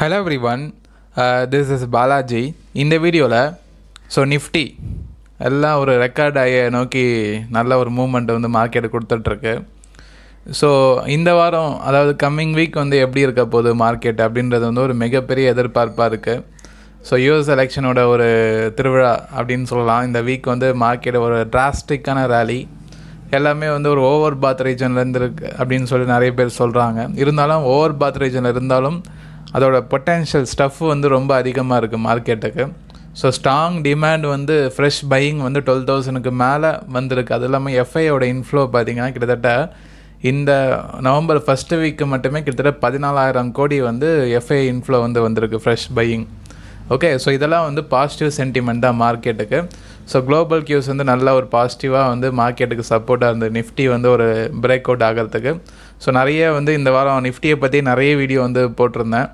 hello everyone this is Balaji இந்த வீடியோவில் so Nifty எல்லாம் ஒரு ரெக்கார்ட் ஆகிய நோக்கி நல்ல ஒரு மூமெண்ட்டை வந்து மார்க்கெட்டு கொடுத்துட்ருக்கு ஸோ இந்த வாரம் அதாவது கம்மிங் வீக் வந்து எப்படி இருக்க போகுது மார்க்கெட் அப்படின்றது வந்து ஒரு மிகப்பெரிய எதிர்பார்ப்பாக இருக்குது ஸோ யூஎஸ் எலெக்ஷனோட ஒரு திருவிழா அப்படின்னு சொல்லலாம் இந்த வீக் வந்து மார்க்கெட் ஒரு டிராஸ்டிக்கான ரேலி எல்லாமே வந்து ஒரு ஓவர் பாத் ரீஜன்லேருந்து இருக்கு அப்படின்னு சொல்லி நிறைய பேர் சொல்கிறாங்க இருந்தாலும் ஓவர் பாத் ரீஜனில் இருந்தாலும் அதோட பொட்டென்ஷியல் ஸ்டஃப் வந்து ரொம்ப அதிகமாக இருக்குது மார்க்கெட்டுக்கு ஸோ ஸ்ட்ராங் டிமாண்ட் வந்து ஃப்ரெஷ் பையிங் வந்து டுவெல் தௌசண்ட்க்கு மேலே வந்திருக்கு அது இல்லாமல் எஃப்ஐயோட இன்ஃப்ளோ பார்த்திங்கன்னா கிட்டத்தட்ட இந்த நவம்பர் ஃபஸ்ட்டு வீக்கு மட்டுமே கிட்டத்தட்ட பதினாலாயிரம் கோடி வந்து எஃப்ஐ இன்ஃப்ளோ வந்து வந்திருக்கு ஃப்ரெஷ் பையிங் ஓகே ஸோ இதெல்லாம் வந்து பாசிட்டிவ் சென்டிமெண்ட் தான் மார்க்கெட்டுக்கு ஸோ குளோபல் கியூஸ் வந்து நல்ல ஒரு பாசிட்டிவாக வந்து மார்க்கெட்டுக்கு சப்போர்ட்டாக இருந்தது நிஃப்டி வந்து ஒரு பிரேக் அவுட் ஆகிறதுக்கு ஸோ நிறைய வந்து இந்த வாரம் நிஃப்டியை பற்றி நிறைய வீடியோ வந்து போட்டிருந்தேன்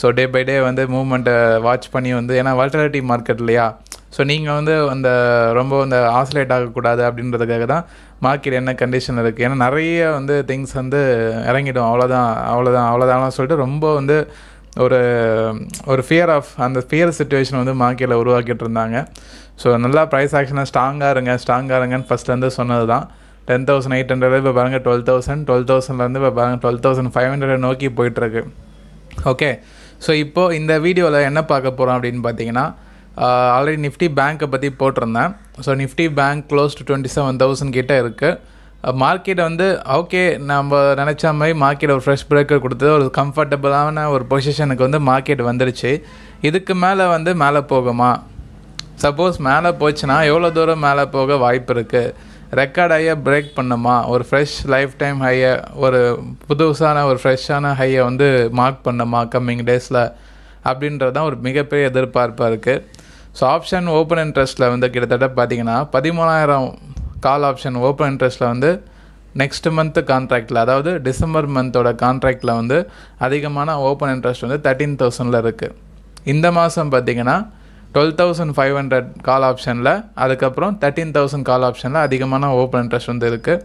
ஸோ டே பை டே வந்து மூவ்மெண்ட்டை வாட்ச் பண்ணி வந்து ஏன்னா வால்டாலிட்டி மார்க்கெட் இல்லையா ஸோ நீங்கள் வந்து அந்த ரொம்ப அந்த ஆசிலேட் ஆகக்கூடாது அப்படின்றதுக்காக தான் மார்க்கெட் என்ன கண்டிஷன் இருக்குது ஏன்னா நிறைய வந்து திங்ஸ் வந்து இறங்கிடும் அவ்வளோதான் அவ்வளோதான் அவ்வளோதான் சொல்லிட்டு ரொம்ப வந்து ஒரு ஒரு ஃபியர் ஆஃப் அந்த ஃபியர் சுச்சுவேஷன் வந்து மார்க்கெட்டில் உருவாக்கிட்டு இருந்தாங்க ஸோ நல்லா ப்ரைஸ் ஆக்ஷனாக ஸ்ட்ராங்காக இருங்க ஸ்ட்ராங்காக இருங்கன்னு ஃபஸ்ட்லேருந்து சொன்னது தான் டென் தௌசண்ட் எயிட் ஹண்ட்ரட் இப்போ பாருங்கள் டுவெல் தௌசண்ட் டுவெல் தௌசண்ட்லேருந்து இப்போ பாருங்கள் டுவெல் தௌசண்ட் ஃபைவ் ஹண்ட்ரட் நோக்கி போயிட்டுருக்கு ஓகே ஸோ இப்போது இந்த வீடியோவில் என்ன பார்க்க போகிறோம் அப்படின்னு பார்த்தீங்கன்னா ஆல்ரெடி நிஃப்டி பேங்க்கை பற்றி போட்டிருந்தேன் so Nifty bank close to twenty seven thousand கிட்டே இருக்குது மார்க்கெட்டை வந்து ஓகே நம்ம நினச்ச மாதிரி மார்க்கெட் ஒரு ஃப்ரெஷ் பிரேக்கர் கொடுத்தது ஒரு கம்ஃபர்டபுளான ஒரு பொசிஷனுக்கு வந்து மார்க்கெட் வந்துருச்சு இதுக்கு மேலே வந்து மேலே போகுமா சப்போஸ் மேலே போச்சுன்னா எவ்வளோ தூரம் மேலே போக வாய்ப்பு இருக்குது ரெக்கார்ட் ஹையை பிரேக் பண்ணுமா ஒரு ஃப்ரெஷ் லைஃப் டைம் ஹையை ஒரு புதுசான ஒரு ஃப்ரெஷ்ஷான ஹையை வந்து மார்க் பண்ணுமா கம்மிங் டேஸில் அப்படின்றது தான் ஒரு மிகப்பெரிய எதிர்பார்ப்பாக இருக்குது ஸோ ஆப்ஷன் ஓப்பன் இன்ட்ரெஸ்ட்டில் வந்து கிட்டத்தட்ட பார்த்திங்கன்னா பதிமூணாயிரம் கால் ஆப்ஷன் ஓப்பன் இன்ட்ரெஸ்ட்டில் வந்து நெக்ஸ்ட் மந்த்து கான்ட்ராக்டில் அதாவது டிசம்பர் மந்தோட கான்ட்ராக்டில் வந்து அதிகமான ஓப்பன் இன்ட்ரெஸ்ட் வந்து தேர்ட்டீன் தௌசண்டில் இருக்குது இந்த மாதம் பார்த்திங்கன்னா twelve thousand five hundred call ஆப்ஷனில் அதுக்கப்புறம் தேர்ட்டீன் தௌசண்ட் கால் ஆப்ஷனில் அதிகமான ஓப்பன் இன்ட்ரெஸ்ட் வந்து இருக்குது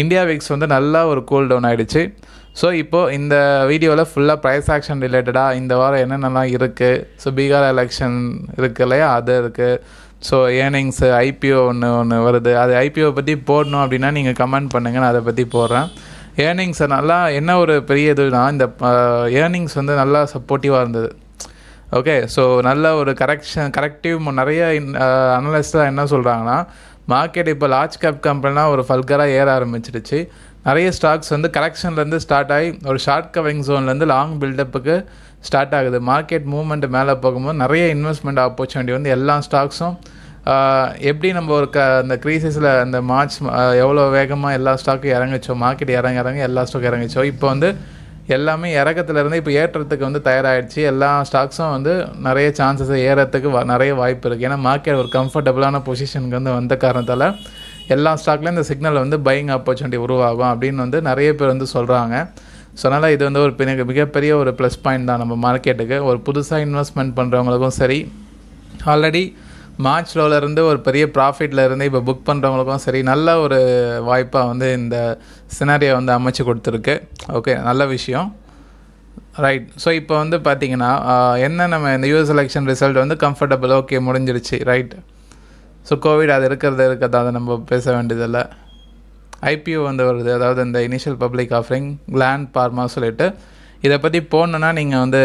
இந்தியா விக்ஸ் வந்து நல்லா ஒரு கூல் டவுன் ஆகிடுச்சு ஸோ இப்போது இந்த வீடியோவில் ஃபுல்லாக ப்ரைஸ் ஆக்ஷன் ரிலேட்டடாக இந்த வாரம் என்னென்னலாம் இருக்குது ஸோ பீகார் எலெக்ஷன் இருக்குது இல்லையா அது இருக்குது ஸோ ஏர்னிங்ஸு ஐபிஓ ஒன்று ஒன்று வருது அது ஐபிஓ பற்றி போடணும் அப்படின்னா நீங்கள் கமெண்ட் பண்ணுங்கள் நான் அதை பற்றி போடுறேன் ஏர்னிங்ஸை நல்லா என்ன ஒரு பெரிய இதுனா இந்த ஏர்னிங்ஸ் வந்து நல்லா சப்போர்ட்டிவாக இருந்தது ஓகே ஸோ நல்ல ஒரு கரெக்ஷன் கரெக்டிவ் நிறைய அனலிஸ்டாக என்ன சொல்கிறாங்கன்னா மார்க்கெட் இப்போ லார்ஜ் கேப் கம்பெனிலாம் ஒரு ஃபல்கராக ஏற ஆரம்பிச்சிடுச்சு நிறைய ஸ்டாக்ஸ் வந்து கரெக்ஷன்லேருந்து ஸ்டார்ட் ஆகி ஒரு ஷார்ட் கவிங் ஜோன்லேருந்து லாங் பில்டப்புக்கு ஸ்டார்ட் ஆகுது மார்க்கெட் மூவ்மெண்ட் மேலே போகும்போது நிறைய இன்வெஸ்ட்மெண்ட் ஆப்பர்ச்சுனிட்டி வந்து எல்லா ஸ்டாக்ஸும் எப்படி நம்ம ஒரு க அந்த க்ரீசஸில் அந்த மார்ச் எவ்வளோ வேகமாக எல்லா ஸ்டாக்கும் இறங்குச்சோ மார்க்கெட் இறங்க இறங்க எல்லா ஸ்டாக்கும் இறங்குச்சோ இப்போ வந்து எல்லாமே இறக்கத்துலேருந்து இப்போ ஏற்றத்துக்கு வந்து தயாராகிடுச்சு எல்லா ஸ்டாக்ஸும் வந்து நிறைய சான்சஸ் ஏறத்துக்கு நிறைய வாய்ப்பு இருக்குது ஏன்னா மார்க்கெட் ஒரு கம்ஃபர்டபுளான பொசிஷனுக்கு வந்து வந்த காரணத்தால் எல்லா ஸ்டாக்லேயும் இந்த சிக்னல் வந்து பையிங் ஆப்பர்ச்சுனிட்டி உருவாகும் அப்படின்னு வந்து நிறைய பேர் வந்து சொல்கிறாங்க ஸோ அதனால் இது வந்து ஒரு எனக்கு மிகப்பெரிய ஒரு ப்ளஸ் பாயிண்ட் தான் நம்ம மார்க்கெட்டுக்கு ஒரு புதுசாக இன்வெஸ்ட்மெண்ட் பண்ணுறவங்களுக்கும் சரி ஆல்ரெடி மார்ச் லோவிலேருந்து ஒரு பெரிய ப்ராஃபிட்டில் இருந்து இப்போ புக் பண்ணுறவங்களுக்கும் சரி நல்ல ஒரு வாய்ப்பாக வந்து இந்த சினாரியை வந்து அமைச்சு கொடுத்துருக்கு ஓகே நல்ல விஷயம் ரைட் ஸோ இப்போ வந்து பார்த்தீங்கன்னா என்ன நம்ம இந்த யூஎஸ் எலெக்ஷன் ரிசல்ட் வந்து கம்ஃபர்டபுள் ஓகே முடிஞ்சிருச்சு ரைட் ஸோ கோவிட் அது இருக்கிறது இருக்கிறதா அதை நம்ம பேச வேண்டியதில்லை ஐபிஓ வந்து வருது அதாவது இந்த initial public offering Gland Pharma சொல்லிட்டு இதை பற்றி போகணுன்னா நீங்கள் வந்து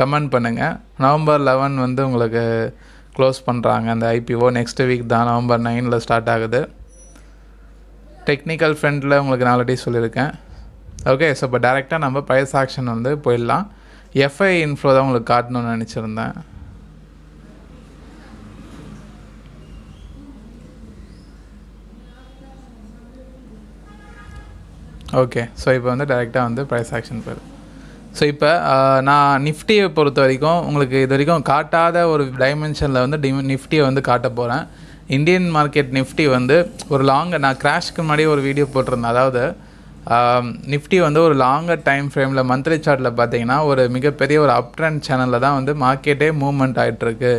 கமெண்ட் பண்ணுங்கள் நவம்பர் லெவன் வந்து உங்களுக்கு க்ளோஸ் பண்ணுறாங்க அந்த ஐபிஓ நெக்ஸ்ட் வீக் தான் நவம்பர் நைனில் ஸ்டார்ட் ஆகுது டெக்னிக்கல் ஃப்ரெண்டில் உங்களுக்கு நாலடி சொல்லியிருக்கேன் ஓகே ஸோ இப்போ டேரெக்டாக நம்ம ப்ரைஸ் ஆக்ஷன் வந்து போயிடலாம் எஃப்ஐ இன்ஃப்ளோ தான் உங்களுக்கு காட்டணும்னு நினச்சிருந்தேன் ஓகே ஸோ இப்போ வந்து டைரெக்டாக வந்து ப்ரைஸ் ஆக்ஷன் போயிடும் ஸோ இப்போ நான் நிஃப்டியை பொறுத்த வரைக்கும் உங்களுக்கு இது வரைக்கும் காட்டாத ஒரு டைமென்ஷனில் வந்து டி நிஃப்டியை வந்து காட்ட போகிறேன் இந்தியன் மார்க்கெட் நிஃப்டி வந்து ஒரு லாங்கு நான் கிராஷ்க்கு முன்னாடி ஒரு வீடியோ போட்டிருந்தேன் அதாவது நிஃப்டி வந்து ஒரு லாங்கர் டைம் ஃப்ரேமில் மந்த்லி சார்ட்டில் பார்த்தீங்கன்னா ஒரு மிகப்பெரிய ஒரு அப் ட்ரெண்ட் சேனலில் தான் வந்து மார்க்கெட்டே மூவ்மெண்ட் ஆகிட்டுருக்கு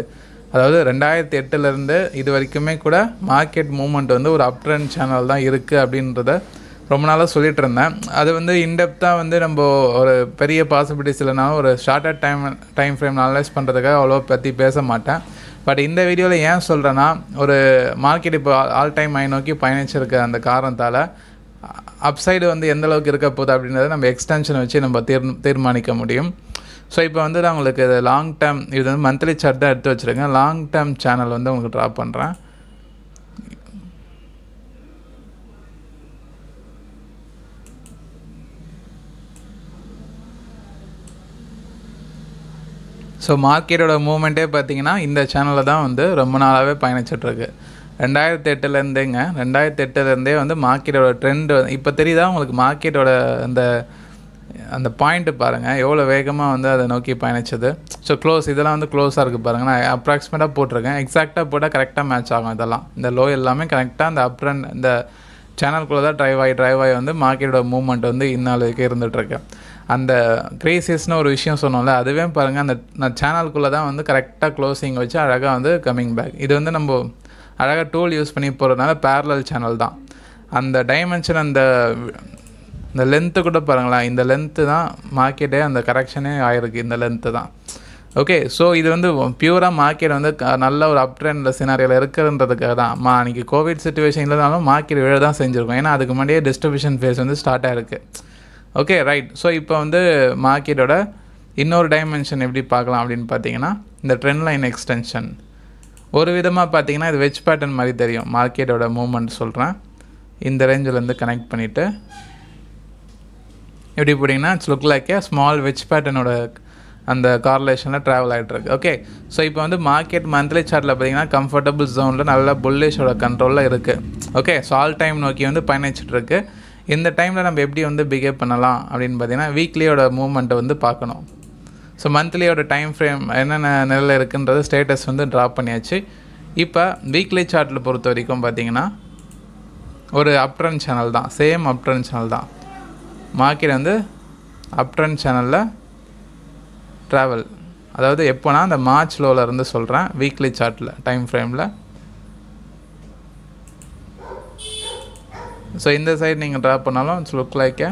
அதாவது ரெண்டாயிரத்தி எட்டுலேருந்து இது வரைக்குமே கூட மார்க்கெட் மூவ்மெண்ட் வந்து ஒரு அப் ட்ரெண்ட் சேனல் தான் இருக்குது அப்படின்றத ரொம்ப நாளாக சொல்லிகிட்டு இருந்தேன் அது வந்து இன்டெப்த்தாக வந்து நம்ம ஒரு பெரிய பாசிபிலிட்டிஸ் இல்லைனா ஒரு shorter time time frame analyse பண்ணுறதுக்காக அவ்வளோ பற்றி பேச மாட்டேன் பட் இந்த வீடியோவில் ஏன் சொல்கிறேன்னா ஒரு மார்க்கெட் இப்போ ஆல் டைம் ஐ நோக்கி பயணிச்சிருக்க அந்த காரணத்தால் அப்சைடு வந்து எந்த அளவுக்கு இருக்க போகுது அப்படின்றத நம்ம எக்ஸ்டென்ஷன் வச்சு நம்ம தீர் தீர்மானிக்க முடியும் ஸோ இப்போ வந்து நான் உங்களுக்கு இது லாங் டேர்ம் இது வந்து மந்த்லி சார்ட் தான் எடுத்து வச்சுருக்கேன் லாங் டேர்ம் சேனல் வந்து உங்களுக்கு ட்ரா பண்ணுறேன் ஸோ மார்க்கெட்டோட மூமெண்ட்டே பார்த்திங்கன்னா இந்த சேனலில் தான் வந்து ரொம்ப நாளாகவே பயணிச்சிட்ருக்கு ரெண்டாயிரத்தி எட்டுலேருந்தேங்க ரெண்டாயிரத்தி எட்டுலேருந்தே வந்து மார்க்கெட்டோட ட்ரெண்டு இப்போ தெரியுதா உங்களுக்கு மார்க்கெட்டோட அந்த அந்த பாயிண்ட்டு பாருங்கள் எவ்வளோ வேகமாக வந்து அதை நோக்கி பயணிச்சது ஸோ க்ளோஸ் இதெல்லாம் வந்து க்ளோஸாக இருக்குது பாருங்கள் நான் அப்ராக்சிமேட்டாக போட்டிருக்கேன் எக்ஸாக்டாக போட்டால் கரெக்டாக மேட்ச் ஆகும் இதெல்லாம் இந்த லோ எல்லாமே கரெக்டாக அந்த அப் ரன் இந்த சேனல்குள்ளே தான் ட்ரைவ் ஆகி ட்ரைவ் ஆகி வந்து மார்க்கெட்டோட மூவ்மெண்ட் வந்து இந்நாளுக்கு இருந்துகிட்ருக்கேன் அந்த கிரேசியஸ்னு ஒரு விஷயம் சொன்னோம்ல அதுவே பாருங்கள் அந்த நான் சேனலுக்குள்ளே தான் வந்து கரெக்டாக க்ளோசிங் வச்சு அழகாக வந்து கம்மிங் பேக் இது வந்து நம்ம அழகாக டூல் யூஸ் பண்ணி போகிறதுனால பேரலல் சேனல் தான் அந்த டைமென்ஷன் அந்த இந்த லென்த்து கூட பாருங்களேன் இந்த லென்த்து தான் மார்க்கெட்டே அந்த கரெக்ஷனே ஆகிருக்கு இந்த லென்த்து தான் ஓகே ஸோ இது வந்து பியூராக மார்க்கெட் வந்து நல்ல ஒரு அப் ட்ரெண்டில் சினாரியில் இருக்கிறதுக்காக தான் மா அன்றைக்கி கோவிட் சுச்சுவேஷன் இல்லைனாலும் மார்க்கெட் விழ தான் செஞ்சுருக்கோம் ஏன்னா அதுக்கு முன்னாடியே டிஸ்ட்ரிபியூஷன் ஃபேஸ் வந்து ஸ்டார்ட் ஆகிருக்கு ஓகே ரைட் ஸோ இப்போ வந்து மார்க்கெட்டோட இன்னொரு டைமென்ஷன் எப்படி பார்க்கலாம் அப்படின்னு பார்த்தீங்கன்னா இந்த ட்ரெண்ட் லைன் எக்ஸ்டென்ஷன் ஒரு விதமாக பார்த்தீங்கன்னா இது வெஜ் பேட்டர்ன் மாதிரி தெரியும் மார்க்கெட்டோட மூமெண்ட் சொல்கிறேன் இந்த ரேஞ்சிலேருந்து கனெக்ட் பண்ணிவிட்டு எப்படி போட்டிங்கன்னா it's look like a small wedge பேட்டர்னோட அந்த கார்லேஷனில் ட்ராவல் ஆகிட்டுருக்கு ஓகே ஸோ இப்போ வந்து மார்க்கெட் மந்த்லி சார்ட்டில் பார்த்தீங்கன்னா கம்ஃபர்டபுள் ஜோனில் நல்லா புல்லேஷோட கண்ட்ரோலில் இருக்குது ஓகே ஸோ ஆல் டைம் நோக்கி வந்து பயணிச்சிட்ருக்கு இந்த டைமில் நம்ம எப்படி வந்து பிஹேவ் பண்ணலாம் அப்படின்னு பார்த்தீங்கன்னா வீக்லியோட மூமெண்ட்டை வந்து பார்க்கணும் ஸோ மந்த்லியோட டைம் ஃப்ரேம் என்னென்ன நிலையில் இருக்குன்றது ஸ்டேட்டஸ் வந்து ட்ராப் பண்ணியாச்சு இப்போ வீக்லி சார்ட்டில் பொறுத்த வரைக்கும் பார்த்தீங்கன்னா ஒரு அப்ட்ரன் சேனல் தான் சேம் அப்ட்ரன் சேனல் தான் மார்க்கெட் வந்து அப்ட்ரன் சேனலில் ட்ராவல் அதாவது எப்போனா அந்த மார்ச் லோவில் இருந்து சொல்கிறேன் வீக்லி சார்ட்டில் டைம் ஃப்ரேமில் ஸோ இந்த சைடு நீங்கள் ட்ராப் பண்ணாலும் it's look like a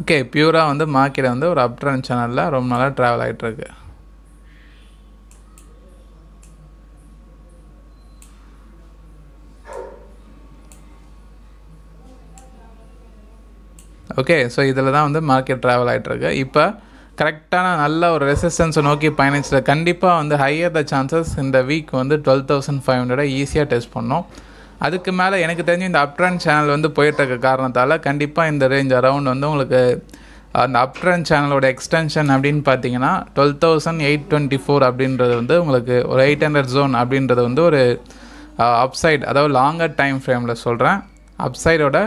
okay பியூராக வந்து மார்க்கெட் வந்து ஒரு அப்ட்ரன் சேனலில் ரொம்ப நல்லா ட்ராவல் ஆகிட்டுருக்கு ஓகே ஸோ இதில் தான் வந்து மார்க்கெட் ட்ராவல் ஆகிட்டுருக்கு இப்போ கரெக்டான நல்ல ஒரு ரெசிஸ்டன்ஸை நோக்கி பயணிச்சது கண்டிப்பாக வந்து ஹையர் த சான்சஸ் இந்த வீக் வந்து டுவெல் தௌசண்ட் ஃபைவ் ஹண்ட்ரடை ஈஸியாக டெஸ்ட் பண்ணோம் அதுக்கு மேலே எனக்கு தெரிஞ்சு இந்த அப்ட்ரன் சேனல் வந்து இருக்க காரணத்தால் கண்டிப்பாக இந்த ரேஞ்ச் அரவுண்ட் வந்து உங்களுக்கு அந்த அப்ட்ரன் சேனலோட எக்ஸ்டென்ஷன் அப்படின்னு பார்த்தீங்கன்னா twelve thousand eight twenty four அப்படின்றது வந்து உங்களுக்கு ஒரு எயிட் ஹண்ட்ரட் ஜோன் அப்படின்றது வந்து ஒரு அப்சைட் அதாவது லாங்கர் டைம் ஃப்ரேமில் சொல்கிறேன் அப்சைடோட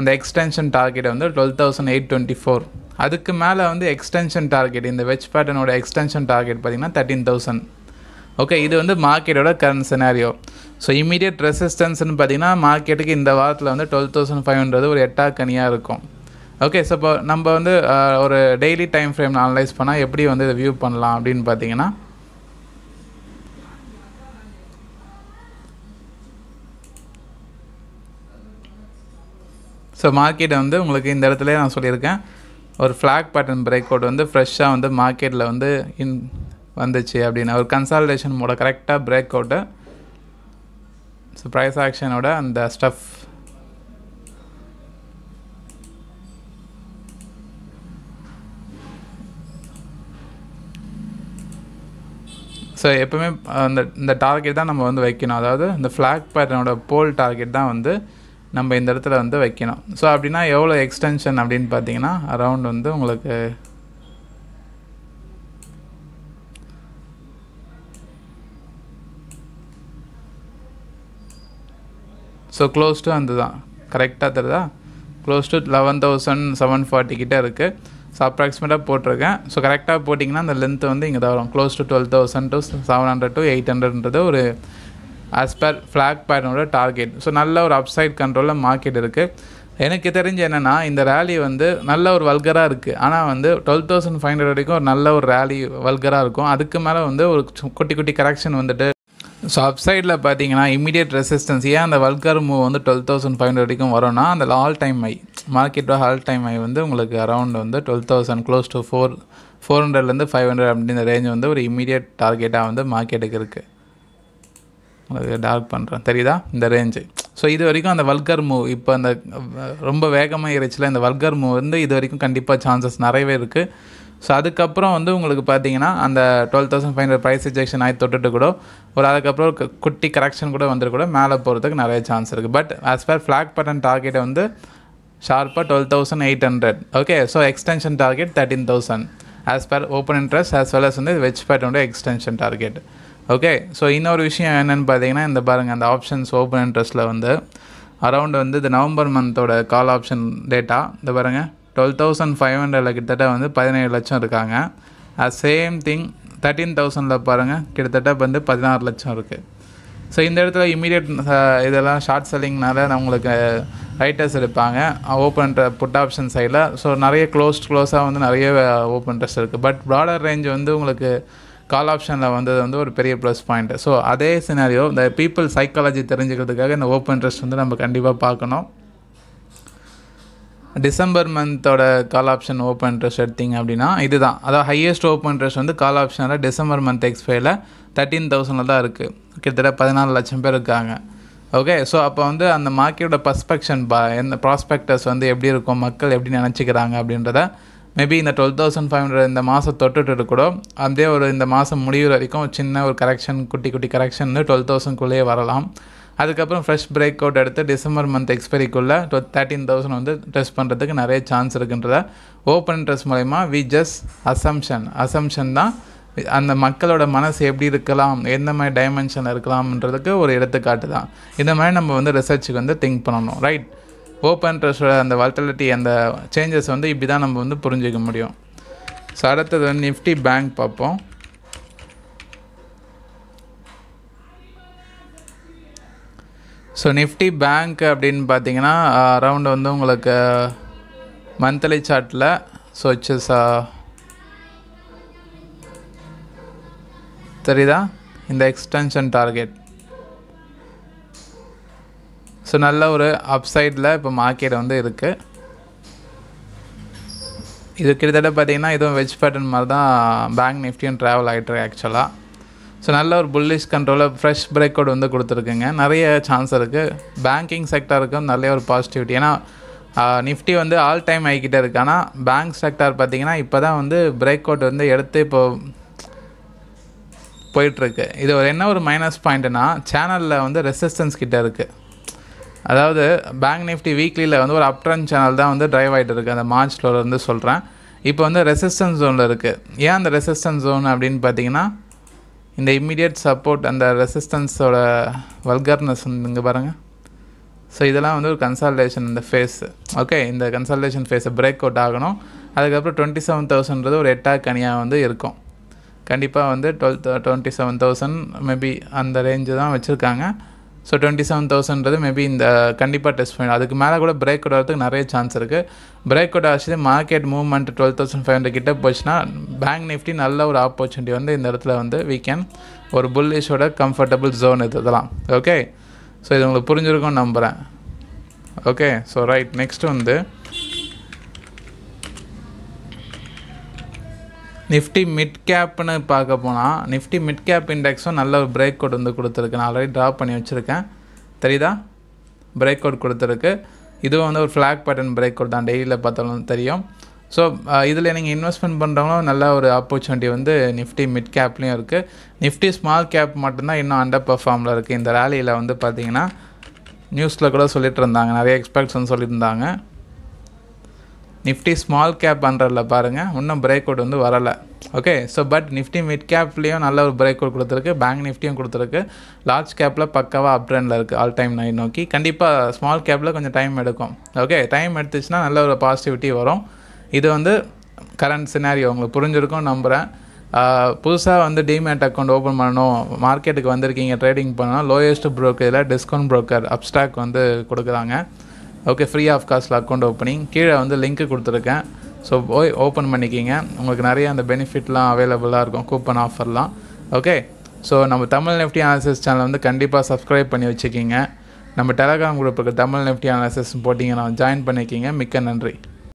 அந்த எக்ஸ்டென்ஷன் டார்கெட்டை வந்து twelve thousand eight twenty four அதுக்கு மேலே வந்து எக்ஸ்டென்ஷன் டார்கெட் இந்த வெஜ் பேட்டர்னோட எக்ஸ்டென்ஷன் டார்கெட் பார்த்திங்கன்னா தேர்ட்டீன் தௌசண்ட் ஓகே இது வந்து மார்க்கெட்டோட கரண்ட் சினாரியோ ஸோ இமீடியட் ரெசிஸ்டன்ஸ்னு பார்த்தீங்கன்னா மார்க்கெட்டுக்கு இந்த வாரத்தில் வந்து டுவெல் தௌசண்ட் ஃபைவ் ஹண்ட்ரட் ஒரு எட்டாக கனியாக இருக்கும் ஓகே ஸோ இப்போ நம்ம வந்து ஒரு டெய்லி டைம் ஃப்ரேம் அனலைஸ் பண்ணால் எப்படி வந்து இதை வியூ பண்ணலாம் அப்படின்னு பார்த்தீங்கன்னா ஸோ மார்க்கெட்டை வந்து உங்களுக்கு இந்த இடத்துல நான் சொல்லியிருக்கேன் ஒரு ஃப்ளாக் பேட்டர்ன் பிரேக் அவுட் வந்து ஃப்ரெஷ்ஷாக வந்து மார்க்கெட்டில் வந்து இன் வந்துச்சு அப்படின்னா ஒரு கன்சால்டேஷன் மூட கரெக்டாக பிரேக் அவுட்டு ஸோ ப்ரைஸ் ஆக்ஷனோட அந்த ஸ்டஃப் ஸோ எப்போவுமே அந்த இந்த டார்கெட் தான் நம்ம வந்து வைக்கணும் அதாவது இந்த ஃப்ளாக் பேட்டர்னோட போல் டார்கெட் தான் வந்து நம்ம இந்த இடத்துல வந்து வைக்கணும் ஸோ அப்படின்னா எவ்வளோ எக்ஸ்டென்ஷன் அப்படின்னு பார்த்தீங்கன்னா அரவுண்ட் வந்து உங்களுக்கு ஸோ க்ளோஸ் டு அந்த தான் கரெக்டாக தருதா close to eleven thousand seven forty கிட்டே இருக்குது ஸோ அப்ராக்சிமேட்டாக போட்டிருக்கேன் ஸோ கரெக்டாக போட்டிங்கன்னா அந்த லென்த்து வந்து இங்கே தான் வரும் close to twelve thousand two seven hundred to eight ஹண்ட்ரட்ன்றது ஒரு ஆஸ் பர் ஃப்ளாக் பேடனோட டார்கெட் ஸோ நல்ல ஒரு அப்சைட் கண்ட்ரோலில் மார்க்கெட் இருக்குது எனக்கு தெரிஞ்சு என்னென்னா இந்த ரேலி வந்து நல்ல ஒரு வல்கராக இருக்குது ஆனால் வந்து டுவெல் தௌசண்ட் ஃபைவ் ஹண்ட்ரட் வரைக்கும் ஒரு நல்ல ஒரு ரேலி வல்கராக இருக்கும் அதுக்கு மேலே வந்து ஒரு குட்டி குட்டி கரெக்ஷன் வந்துட்டு ஸோ அப்சைடில் பார்த்தீங்கன்னா இமீடியட் ரெசிஸ்டன்ஸ் ஏன் அந்த வல்கர் மூவ் வந்து டுவெல் தௌசண்ட் ஃபைவ் ஹண்ட்ரட் வரைக்கும் வரும்னா அந்த ஆல் டைம் ஐ மார்க்கெட்டோட ஆல் டைம் ஐ வந்து உங்களுக்கு அரௌண்ட் வந்து twelve thousand close to four four ஹண்ட்ரட்லேருந்து ஃபைவ் ஹண்ட்ரட் அப்படின்ற ரேஞ்ச் வந்து ஒரு இமீடியட் டார்கெட்டாக வந்து மார்க்கெட்டுக்கு இருக்குது உங்களுக்கு டார்க் பண்ணுறேன் தெரியுதா இந்த ரேஞ்சு ஸோ இது வரைக்கும் அந்த வல்கர் மூவ் இப்போ அந்த ரொம்ப வேகமாக இருச்சில் இந்த வல்கர் மூவ் வந்து இது வரைக்கும் கண்டிப்பாக சான்சஸ் நிறையவே இருக்குது ஸோ அதுக்கப்புறம் வந்து உங்களுக்கு பார்த்தீங்கன்னா அந்த twelve thousand five hundred price rejection ஆகி தொட்டுட்டு கூட ஒரு அதுக்கப்புறம் குட்டி கரெக்ஷன் கூட வந்துட்டு கூட மேலே போகிறதுக்கு நிறைய சான்ஸ் இருக்குது but as per flag pattern டார்கெட்டை வந்து ஷார்ப்பாக twelve thousand eight hundred okay so extension target thirteen thousand as per open interest as well as வந்து வெஜ் பேட்டோட எக்ஸ்டென்ஷன் டார்கெட் ஓகே ஸோ இன்னொரு விஷயம் என்னென்னு பார்த்தீங்கன்னா இந்த பாருங்கள் அந்த ஆப்ஷன்ஸ் ஓப்பன் இன்ட்ரெஸ்ட்டில் வந்து அரௌண்ட் வந்து இந்த நவம்பர் மந்தோட கால் ஆப்ஷன் டேட்டா இந்த பாருங்கள் டுவெல் தௌசண்ட் ஃபைவ் ஹண்ட்ரடில் கிட்டத்தட்ட வந்து பதினேழு லட்சம் இருக்காங்க சேம் திங் தேர்ட்டீன் தௌசண்டில் பாருங்கள் கிட்டத்தட்ட வந்து பதினாறு லட்சம் இருக்குது ஸோ இந்த இடத்துல இமீடியட் இதெல்லாம் ஷார்ட் செல்லிங்னால உங்களுக்கு ரைட்டர்ஸ் எடுப்பாங்க ஓப்பன் புட் ஆப்ஷன் சைடில் ஸோ நிறைய க்ளோஸ் க்ளோஸாக வந்து நிறைய ஓப்பன் ட்ரெஸ் இருக்குது பட் ப்ராடர் ரேஞ்ச் வந்து உங்களுக்கு கால் ஆப்ஷனில் வந்தது வந்து ஒரு பெரிய ப்ளஸ் பாயிண்ட் ஸோ அதே சினாரியோ இந்த பீப்புள் சைக்காலஜி தெரிஞ்சுக்கிறதுக்காக இந்த ஓப்பன் இன்ட்ரெஸ்ட் வந்து நம்ம கண்டிப்பாக பார்க்கணும் டிசம்பர் மந்தோட கால் ஆப்ஷன் ஓப்பன் இன்ட்ரெஸ்ட் எடுத்திங்க அப்படின்னா இதுதான் அதாவது ஹையஸ்ட் ஓப்பன் இன்ட்ரெஸ்ட் வந்து கால் ஆப்ஷனில் டிசம்பர் மந்த் எக்ஸ்பைல தேர்ட்டீன் தௌசண்டில் தான் இருக்குது கிட்டத்தட்ட பதினாலு லட்சம் பேர் இருக்காங்க ஓகே ஸோ அப்போ வந்து அந்த மார்க்கெட்டோட பர்ஸ்பெக்ஷன் பா எந்த ப்ராஸ்பெக்டர்ஸ் வந்து எப்படி இருக்கும் மக்கள் எப்படி நினச்சிக்கிறாங்க அப்படின்றத மேபி இந்த டுவெல் தௌசண்ட் ஃபைவ் ஹண்ட்ரட் இந்த மாதம் தொட்டுட்டு கூட அதே ஒரு இந்த மாதம் முடிவு வரைக்கும் சின்ன ஒரு கரெக்ஷன் குட்டி குட்டி கரெக்ஷன் டுவெல் தௌசண்ட்குள்ளேயே வரலாம் அதுக்கப்புறம் ஃப்ரெஷ் பிரேக் அவுட் எடுத்து டிசம்பர் மந்த் எக்ஸ்பைரிக்குள்ளே டுவெல் தேர்ட்டீன் தௌசண்ட் வந்து டெஸ்ட் பண்ணுறதுக்கு நிறைய சான்ஸ் இருக்குன்றத ஓப்பன் இன்ட்ரெஸ்ட் மூலயமா வி ஜஸ்ட் அசம்ஷன் அசம்ஷன் தான் அந்த மக்களோட மனசு எப்படி இருக்கலாம் எந்த மாதிரி டைமென்ஷன் இருக்கலாம்ன்றதுக்கு ஒரு எடுத்துக்காட்டு தான் இந்த மாதிரி நம்ம வந்து ரிசர்ச்சுக்கு வந்து திங்க் பண்ணணும் ரைட் ஓப்பன் ஓப்பன்ட்ரஸோட அந்த வால்டலிட்டி அந்த சேஞ்சஸ் வந்து இப்படி தான் நம்ம வந்து புரிஞ்சிக்க முடியும் ஸோ அடுத்தது வந்து நிஃப்டி பேங்க் பார்ப்போம் ஸோ நிஃப்டி பேங்க் அப்படின்னு பார்த்தீங்கன்னா அரவுண்ட் வந்து உங்களுக்கு மந்த்லி சார்ட்டில் ஸோ வச்சுஸா தெரியுதா இந்த எக்ஸ்டென்ஷன் டார்கெட் ஸோ நல்ல ஒரு அப்சைடில் இப்போ மார்க்கெட் வந்து இருக்குது இது கிட்டத்தட்ட பார்த்திங்கன்னா இதுவும் வெஜ் பேட்டர்ன் மாதிரி தான் பேங்க் நிஃப்டியும் ட்ராவல் ஆகிட்டுருக்கு ஆக்சுவலாக ஸோ நல்ல ஒரு புல்லிஷ் கண்ட்ரோலில் ஃப்ரெஷ் பிரேக் அவுட் வந்து கொடுத்துருக்குங்க நிறைய சான்ஸ் இருக்குது பேங்கிங் செக்டருக்கும் நிறைய ஒரு பாசிட்டிவிட்டி ஏன்னா நிஃப்டி வந்து ஆல் டைம் ஆகிக்கிட்டே இருக்கு ஆனால் பேங்க் செக்டர் பார்த்திங்கன்னா இப்போ தான் வந்து பிரேக் அவுட் வந்து எடுத்து இப்போ போயிட்டுருக்கு இது ஒரு என்ன ஒரு மைனஸ் பாயிண்ட்னா சேனலில் வந்து ரெசிஸ்டன்ஸ் கிட்டே இருக்குது அதாவது பேங்க் நிஃப்டி வீக்லியில் வந்து ஒரு அப் சேனல் தான் வந்து ட்ரைவ் ஆகிட்டு இருக்குது அந்த மார்ச் இருந்து சொல்கிறேன் இப்போ வந்து ரெசிஸ்டன்ஸ் ஜோனில் இருக்குது ஏன் அந்த ரெசிஸ்டன்ஸ் ஜோன் அப்படின்னு பார்த்தீங்கன்னா இந்த இம்மிடியட் சப்போர்ட் அந்த ரெசிஸ்டன்ஸோட வல்கர்னஸ் இங்கே பாருங்கள் ஸோ இதெல்லாம் வந்து ஒரு கன்சால்டேஷன் இந்த ஃபேஸ் ஓகே இந்த கன்சால்டேஷன் ஃபேஸை பிரேக் அவுட் ஆகணும் அதுக்கப்புறம் டுவெண்ட்டி செவன் தௌசண்ட்றது ஒரு எட்டாக கனியாக வந்து இருக்கும் கண்டிப்பாக வந்து twelve twenty seven thousand maybe அந்த ரேஞ்சு தான் வச்சுருக்காங்க ஸோ டுவெண்ட்டி செவன் தௌசண்ட்றது மேபி இந்த கண்டிப்பாக டெஸ்ட் பண்ணி அதுக்கு மேலே கூட பிரேக் அவுட் ஆகிறதுக்கு நிறைய சான்ஸ் இருக்குது பிரேக் அவுட் ஆச்சு market movement twelve thousand five hundred கிட்ட போச்சுன்னா பேங்க் நிஃப்டி நல்ல ஒரு ஆப்பர்ச்சுனிட்டி வந்து இந்த இடத்துல வந்து வீ கேன் ஒரு புல்லிஷோட கம்ஃபர்டபுள் ஜோன் இது இதெல்லாம் ஓகே ஸோ இது உங்களுக்கு புரிஞ்சிருக்கும்னு நம்புகிறேன் ஓகே ஸோ ரைட் நெக்ஸ்ட் வந்து நிஃப்டி மிட் கேப்னு பார்க்க போனால் நிஃப்டி மிட் கேப் இண்டெக்ஸும் நல்ல ஒரு பிரேக் அவுட் வந்து கொடுத்துருக்கு நான் ஆல்ரெடி ட்ரா பண்ணி வச்சுருக்கேன் தெரியுதா பிரேக் அவுட் கொடுத்துருக்கு இதுவும் வந்து ஒரு ஃப்ளாக் பேட்டர்ன் பிரேக் அவுட் தான் டெய்லியில் பார்த்தாலும் தெரியும் ஸோ இதில் நீங்கள் இன்வெஸ்ட்மெண்ட் பண்ணுறவங்களும் நல்ல ஒரு ஆப்பர்ச்சுனிட்டி வந்து நிஃப்டி மிட் கேப்லேயும் இருக்குது நிஃப்டி ஸ்மால் கேப் மட்டும்தான் இன்னும் அண்டர் பர்ஃபார்மில் இருக்குது இந்த ரேலியில் வந்து பார்த்திங்கன்னா நியூஸில் கூட சொல்லிட்டு இருந்தாங்க நிறைய எக்ஸ்பெக்ட்ஸ் வந்து சொல்லியிருந்தாங்க நிஃப்டி ஸ்மால் கேப் பண்ணுறதில்ல பாருங்கள் இன்னும் பிரேக் அவுட் வந்து வரலை okay so but Nifty mid கேப்லேயும் நல்ல ஒரு பிரேக் அவுட் கொடுத்துருக்கு பேங்க் நிஃப்டியும் கொடுத்துருக்கு லார்ஜ் கேப்பில் பக்காவாக அப் ட்ரெண்டில் இருக்குது ஆல் டைம் நை நோக்கி கண்டிப்பாக ஸ்மால் கேப்பில் கொஞ்சம் டைம் எடுக்கும் ஓகே டைம் எடுத்துச்சுன்னா நல்ல ஒரு பாசிட்டிவிட்டி வரும் இது வந்து கரண்ட் சினாரியோ உங்களுக்கு புரிஞ்சிருக்கும் நம்புகிறேன் புதுசாக வந்து டிமேட் அக்கௌண்ட் ஓப்பன் பண்ணணும் மார்க்கெட்டுக்கு வந்திருக்கீங்க ட்ரேடிங் பண்ணணும் லோயஸ்ட் ப்ரோக்கரில் டிஸ்கவுண்ட் ப்ரோக்கர் அப்டாக் வந்து கொடுக்குறாங்க ஓகே ஃப்ரீ ஆஃப் காஸ்ட்டில் அக்கௌண்ட் ஓப்பனிங் கீழே வந்து லிங்க்கு கொடுத்துருக்கேன் ஸோ போய் ஓப்பன் பண்ணிக்கிங்க உங்களுக்கு நிறைய அந்த பெனிஃபிட்லாம் அவைலபிளாக இருக்கும் கூப்பன் ஆஃபர்லாம் ஓகே ஸோ நம்ம தமிழ் நெஃப்டி அனாலிசிஸ் சேனல் வந்து கண்டிப்பாக சப்ஸ்கிரைப் பண்ணி வச்சுக்கிங்க நம்ம டெலகிராம் குரூப்புக்கு தமிழ் நெஃப்டி அனாலிசிஸ் நான் ஜாயின் பண்ணிக்கிங்க மிக்க நன்றி